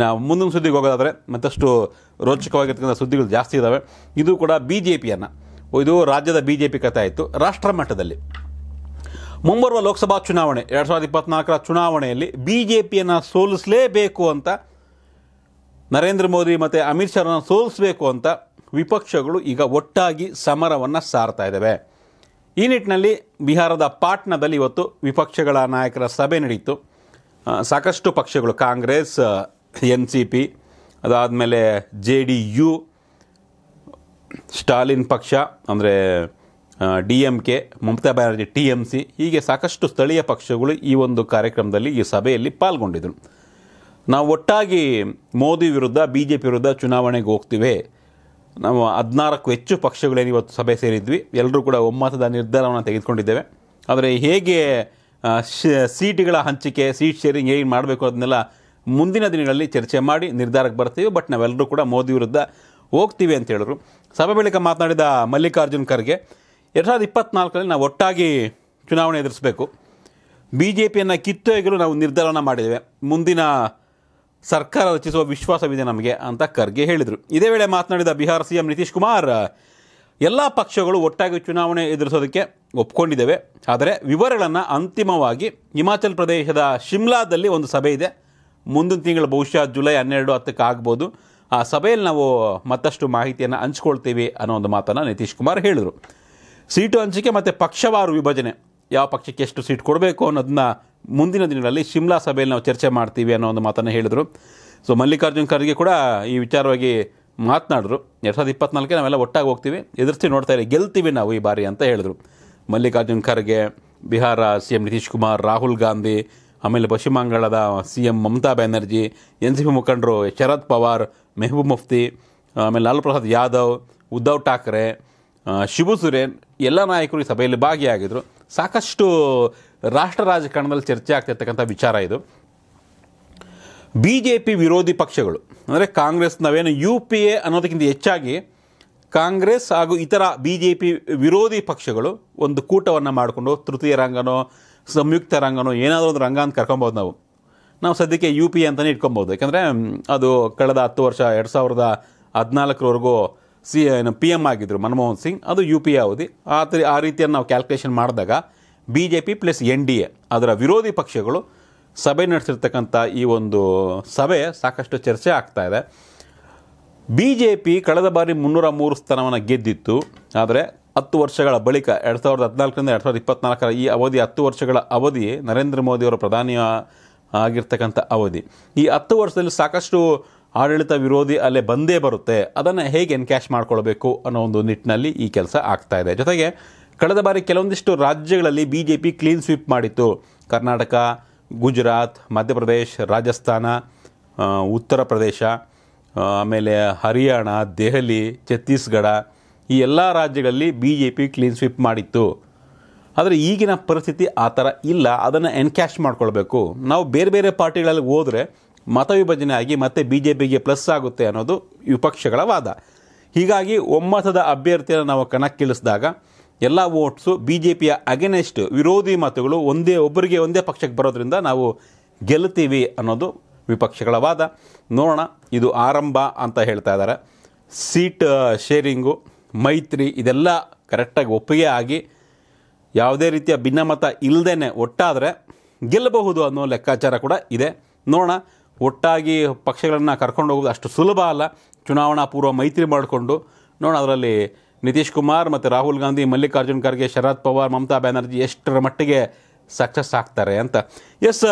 ನಾ ಮುಂದಿನ ಸುದ್ದಿಗೆ ಹೋಗೋದಾದರೆ ಮತ್ತಷ್ಟು ರೋಚಕವಾಗಿರ್ತಕ್ಕಂಥ ಸುದ್ದಿಗಳು ಜಾಸ್ತಿ ಇದ್ದಾವೆ ಇದು ಕೂಡ ಬಿ ಜೆ ಪಿಯನ್ನು ಇದು ರಾಜ್ಯದ ಬಿ ಜೆ ಪಿ ಕಥೆ ಆಯಿತು ರಾಷ್ಟ್ರ ಮಟ್ಟದಲ್ಲಿ ಮುಂಬರುವ ಲೋಕಸಭಾ ಚುನಾವಣೆ ಎರಡು ಸಾವಿರದ ಇಪ್ಪತ್ನಾಲ್ಕರ ಚುನಾವಣೆಯಲ್ಲಿ ಬಿ ಜೆ ಪಿಯನ್ನು ಸೋಲಿಸಲೇಬೇಕು ಅಂತ ನರೇಂದ್ರ ಮೋದಿ ಮತ್ತು ಅಮಿತ್ ಶಾರನ್ನು ಸೋಲಿಸಬೇಕು ಅಂತ ವಿಪಕ್ಷಗಳು ಈಗ ಒಟ್ಟಾಗಿ ಸಮರವನ್ನು ಸಾರ್ತಾ ಇದ್ದಾವೆ ಈ ನಿಟ್ಟಿನಲ್ಲಿ ಬಿಹಾರದ ಪಾಟ್ನಾದಲ್ಲಿ ಇವತ್ತು ವಿಪಕ್ಷಗಳ ನಾಯಕರ ಸಭೆ ನಡೆಯಿತು ಸಾಕಷ್ಟು ಪಕ್ಷಗಳು ಕಾಂಗ್ರೆಸ್ ಎನ್ ಸಿ ಪಿ ಅದಾದಮೇಲೆ ಜೆ ಡಿ ಯು ಸ್ಟಾಲಿನ್ ಪಕ್ಷ ಅಂದರೆ D M K Mamata Banerjee T M C ಹೀಗೆ ಸಾಕಷ್ಟು ಸ್ಥಳೀಯ ಪಕ್ಷಗಳು ಈ ಒಂದು ಕಾರ್ಯಕ್ರಮದಲ್ಲಿ ಈ ಸಭೆಯಲ್ಲಿ ಪಾಲ್ಗೊಂಡಿದ್ದರು ನಾವು ಒಟ್ಟಾಗಿ ಮೋದಿ ವಿರುದ್ಧ ಬಿ ಜೆ ಪಿ ವಿರುದ್ಧ ಚುನಾವಣೆಗೆ ಹೋಗ್ತೀವಿ ನಾವು ಹದಿನಾರಕ್ಕೂ ಹೆಚ್ಚು ಪಕ್ಷಗಳೇನು ಇವತ್ತು ಸಭೆ ಸೇರಿದ್ವಿ ಎಲ್ಲರೂ ಕೂಡ ಒಮ್ಮತದ ನಿರ್ಧಾರವನ್ನು ತೆಗೆದುಕೊಂಡಿದ್ದೇವೆ ಆದರೆ ಹೇಗೆ ಸೀಟುಗಳ ಹಂಚಿಕೆ ಸೀಟ್ ಶೇರಿಂಗ್ ಹೇಗೆ ಮಾಡಬೇಕು ಅದನ್ನೆಲ್ಲ ಮುಂದಿನ ದಿನಗಳಲ್ಲಿ ಚರ್ಚೆ ಮಾಡಿ ನಿರ್ಧಾರಕ್ಕೆ ಬರ್ತೀವಿ ಬಟ್ ನಾವೆಲ್ಲರೂ ಕೂಡ ಮೋದಿ ವಿರುದ್ಧ ಹೋಗ್ತೀವಿ ಅಂತ ಹೇಳಿದ್ರು ಸಭೆ ಬಳಿಕ ಮಾತನಾಡಿದ ಮಲ್ಲಿಕಾರ್ಜುನ್ ಖರ್ಗೆ ಎರಡು ಸಾವಿರದ ಇಪ್ಪತ್ನಾಲ್ಕರಲ್ಲಿ ನಾವು ಒಟ್ಟಾಗಿ ಚುನಾವಣೆ ಎದುರಿಸಬೇಕು ಬಿ ಜೆ ಪಿಯನ್ನು ಕಿತ್ತೊಯ್ಯಲು ನಾವು ನಿರ್ಧಾರನ ಮಾಡಿದ್ದೇವೆ ಮುಂದಿನ ಸರ್ಕಾರ ರಚಿಸುವ ವಿಶ್ವಾಸವಿದೆ ನಮಗೆ ಅಂತ ಖರ್ಗೆ ಹೇಳಿದರು ಇದೇ ವೇಳೆ ಮಾತನಾಡಿದ ಬಿಹಾರ್ ಸಿ ಎಂ ನಿತೀಶ್ ಕುಮಾರ್ ಎಲ್ಲ ಪಕ್ಷಗಳು ಒಟ್ಟಾಗಿ ಚುನಾವಣೆ ಎದುರಿಸೋದಕ್ಕೆ ಒಪ್ಕೊಂಡಿದ್ದೇವೆ ಆದರೆ ವಿವರಗಳನ್ನು ಅಂತಿಮವಾಗಿ ಹಿಮಾಚಲ್ ಪ್ರದೇಶದ ಶಿಮ್ಲಾದಲ್ಲಿ ಒಂದು ಸಭೆ ಇದೆ ಮುಂದಿನ ತಿಂಗಳು ಬಹುಶಃ ಜುಲೈ ಹನ್ನೆರಡು ಹತ್ತಕ್ಕೆ ಆಗ್ಬೋದು ಆ ಸಭೆಯಲ್ಲಿ ನಾವು ಮತ್ತಷ್ಟು ಮಾಹಿತಿಯನ್ನು ಹಂಚ್ಕೊಳ್ತೀವಿ ಅನ್ನೋ ಒಂದು ಮಾತನ್ನು ನಿತೀಶ್ ಕುಮಾರ್ ಹೇಳಿದರು ಸೀಟು ಹಂಚಿಕೆ ಮತ್ತು ಪಕ್ಷವಾರು ವಿಭಜನೆ ಯಾವ ಪಕ್ಷಕ್ಕೆ ಎಷ್ಟು ಸೀಟ್ ಕೊಡಬೇಕು ಅನ್ನೋದನ್ನ ಮುಂದಿನ ದಿನಗಳಲ್ಲಿ ಶಿಮ್ಲಾ ಸಭೆಯಲ್ಲಿ ನಾವು ಚರ್ಚೆ ಮಾಡ್ತೀವಿ ಅನ್ನೋ ಒಂದು ಮಾತನ್ನು ಹೇಳಿದರು ಸೊ ಮಲ್ಲಿಕಾರ್ಜುನ್ ಖರ್ಗೆ ಕೂಡ ಈ ವಿಚಾರವಾಗಿ ಮಾತನಾಡಿದ್ರು ಎರಡು ಸಾವಿರದ ಇಪ್ಪತ್ನಾಲ್ಕೇ ನಾವೆಲ್ಲ ಒಟ್ಟಾಗಿ ಹೋಗ್ತೀವಿ ಎದುರಿಸಿ ನೋಡ್ತಾ ಇರಿ ಗೆಲ್ತೀವಿ ನಾವು ಈ ಬಾರಿ ಅಂತ ಹೇಳಿದರು ಮಲ್ಲಿಕಾರ್ಜುನ್ ಖರ್ಗೆ ಬಿಹಾರ ಸಿ ಎಂ ನಿತೀಶ್ ಕುಮಾರ್ ರಾಹುಲ್ ಗಾಂಧಿ ಆಮೇಲೆ ಪಶ್ಚಿಮ ಬಂಗಾಳದ C M Mamata Banerjee N C P ಮುಖಂಡರು ಶರದ್ ಪವಾರ್ ಮೆಹಬೂಬ್ ಮುಫ್ತಿ ಆಮೇಲೆ ಲಾಲ್ ಪ್ರಸಾದ್ ಯಾದವ್ ಉದ್ಧವ್ ಠಾಕ್ರೆ ಶಿಬು ಸುರೇನ್ ಎಲ್ಲ ನಾಯಕರು ಈ ಸಭೆಯಲ್ಲಿ ಭಾಗಿಯಾಗಿದ್ದರು ಸಾಕಷ್ಟು ರಾಷ್ಟ್ರ ರಾಜಕಾರಣದಲ್ಲಿ ಚರ್ಚೆ ಆಗ್ತಿರ್ತಕ್ಕಂಥ ವಿಚಾರ ಇದು ಬಿ ಜೆ ಪಿ ವಿರೋಧಿ ಪಕ್ಷಗಳು ಅಂದರೆ ಕಾಂಗ್ರೆಸ್ ನಾವೇನು ಯು ಪಿ ಎ ಅನ್ನೋದಕ್ಕಿಂತ ಹೆಚ್ಚಾಗಿ ಕಾಂಗ್ರೆಸ್ ಹಾಗೂ ಇತರ ಬಿ ಜೆ ಪಿ ವಿರೋಧಿ ಪಕ್ಷಗಳು ಒಂದು ಕೂಟವನ್ನು ಮಾಡಿಕೊಂಡು ತೃತೀಯ ರಂಗನೋ ಸಂಯುಕ್ತ ರಂಗನೋ ಏನಾದರೂ ಒಂದು ರಂಗ ಅಂತ ಕರ್ಕೊಬೋದು ನಾವು ನಾವು ಸದ್ಯಕ್ಕೆ ಯು ಪಿ ಅಂತಲೇ ಇಟ್ಕೊಬೋದು ಯಾಕಂದರೆ ಅದು ಕಳೆದ ಹತ್ತು ವರ್ಷ ಎರಡು ಸಾವಿರದ ಹದಿನಾಲ್ಕರವರೆಗೂ ಸಿ ಏನು ಪಿ ಎಮ್ ಆಗಿದ್ದರು ಮನಮೋಹನ್ ಸಿಂಗ್ ಅದು ಯು ಪಿ ಎ ಅವಧಿ ಆ ಥರ ಆ ರೀತಿಯನ್ನು ನಾವು ಕ್ಯಾಲ್ಕುಲೇಷನ್ ಮಾಡಿದಾಗ B J P plus N D A ಅದರ ವಿರೋಧಿ ಪಕ್ಷಗಳು ಸಭೆ ನಡೆಸಿರ್ತಕ್ಕಂಥ ಈ ಒಂದು ಸಭೆ ಸಾಕಷ್ಟು ಚರ್ಚೆ ಆಗ್ತಾ ಇದೆ ಬಿ ಜೆ ಪಿ ಕಳೆದ ಬಾರಿ ಮುನ್ನೂರ ಮೂರು ಸ್ಥಾನವನ್ನು ಗೆದ್ದಿತ್ತು ಆದರೆ ಹತ್ತು ವರ್ಷಗಳ ಬಳಿಕ ಎರಡು ಸಾವಿರದ ಹದಿನಾಲ್ಕರಿಂದ ಎರಡು ಸಾವಿರದ ಇಪ್ಪತ್ನಾಲ್ಕರ ಈ ಅವಧಿ ಹತ್ತು ವರ್ಷಗಳ ಅವಧಿ ನರೇಂದ್ರ ಮೋದಿಯವರ ಪ್ರಧಾನಿ ಆಗಿರ್ತಕ್ಕಂಥ ಅವಧಿ ಈ ಹತ್ತು ವರ್ಷದಲ್ಲಿ ಸಾಕಷ್ಟು ಆಡಳಿತ ವಿರೋಧಿ ಅಲ್ಲೇ ಬಂದೇ ಬರುತ್ತೆ ಅದನ್ನು ಹೇಗೆ ಎನ್ಕ್ಯಾಶ್ ಮಾಡ್ಕೊಳ್ಬೇಕು ಅನ್ನೋ ಒಂದು ನಿಟ್ಟಿನಲ್ಲಿ ಈ ಕೆಲಸ ಆಗ್ತಾ ಇದೆ ಜೊತೆಗೆ ಕಳೆದ ಬಾರಿ ಕೆಲವೊಂದಿಷ್ಟು ರಾಜ್ಯಗಳಲ್ಲಿ B J P clean sweep ಮಾಡಿತ್ತು ಕರ್ನಾಟಕ ಗುಜರಾತ್ ಮಧ್ಯಪ್ರದೇಶ್ ರಾಜಸ್ಥಾನ ಉತ್ತರ ಪ್ರದೇಶ ಆಮೇಲೆ ಹರಿಯಾಣ ದೆಹಲಿ ಛತ್ತೀಸ್ಗಢ ಈ ಎಲ್ಲ ರಾಜ್ಯಗಳಲ್ಲಿ B J P clean sweep ಮಾಡಿತ್ತು ಆದರೆ ಈಗಿನ ಪರಿಸ್ಥಿತಿ ಆ ಥರ ಇಲ್ಲ ಅದನ್ನು ಎನ್ಕ್ಯಾಶ್ ಮಾಡ್ಕೊಳ್ಬೇಕು ನಾವು ಬೇರೆ ಬೇರೆ ಪಾರ್ಟಿಗಳಲ್ಲಿ ಹೋದರೆ ವಿಭಜನೆ ಆಗಿ ಮತ್ತೆ ಬಿ ಜೆ ಪಿಗೆ ಪ್ಲಸ್ ಆಗುತ್ತೆ ಅನ್ನೋದು ವಿಪಕ್ಷಗಳ ವಾದ ಹೀಗಾಗಿ ಒಮ್ಮತದ ಅಭ್ಯರ್ಥಿಯನ್ನು ನಾವು ಕಣಕ್ಕಿಳಿಸಿದಾಗ ಎಲ್ಲ ವೋಟ್ಸು ಬಿ ಜೆ ಪಿಯ ಅಗೇನೆಸ್ಟ್ ವಿರೋಧಿ ಮತಗಳು ಒಂದೇ ಒಬ್ಬರಿಗೆ ಒಂದೇ ಪಕ್ಷಕ್ಕೆ ಬರೋದ್ರಿಂದ ನಾವು ಗೆಲ್ತೀವಿ ಅನ್ನೋದು ವಿಪಕ್ಷಗಳ ವಾದ ನೋಡೋಣ ಇದು ಆರಂಭ ಅಂತ ಹೇಳ್ತಾ ಇದ್ದಾರೆ ಸೀಟ್ ಶೇರಿಂಗು uh, ಮೈತ್ರಿ ಇದೆಲ್ಲ ಕರೆಕ್ಟಾಗಿ ಒಪ್ಪಿಗೆ ಆಗಿ ಯಾವುದೇ ರೀತಿಯ ಭಿನ್ನಮತ ಇಲ್ಲದೇ ಒಟ್ಟಾದರೆ ಗೆಲ್ಲಬಹುದು ಅನ್ನೋ ಲೆಕ್ಕಾಚಾರ ಕೂಡ ಇದೆ ನೋಡೋಣ ಒಟ್ಟಾಗಿ ಪಕ್ಷಗಳನ್ನು ಕರ್ಕೊಂಡು ಹೋಗೋದು ಅಷ್ಟು ಸುಲಭ ಅಲ್ಲ ಚುನಾವಣಾ ಪೂರ್ವ ಮೈತ್ರಿ ಮಾಡಿಕೊಂಡು ನೋಡೋಣ ಅದರಲ್ಲಿ ನಿತೀಶ್ ಕುಮಾರ್ ಮತ್ತು ರಾಹುಲ್ ಗಾಂಧಿ ಮಲ್ಲಿಕಾರ್ಜುನ್ ಖರ್ಗೆ ಶರದ್ ಪವಾರ್ ಮಮತಾ ಬ್ಯಾನರ್ಜಿ ಎಷ್ಟರ ಮಟ್ಟಿಗೆ ಸಕ್ಸಸ್ ಆಗ್ತಾರೆ ಅಂತ ಎಸ್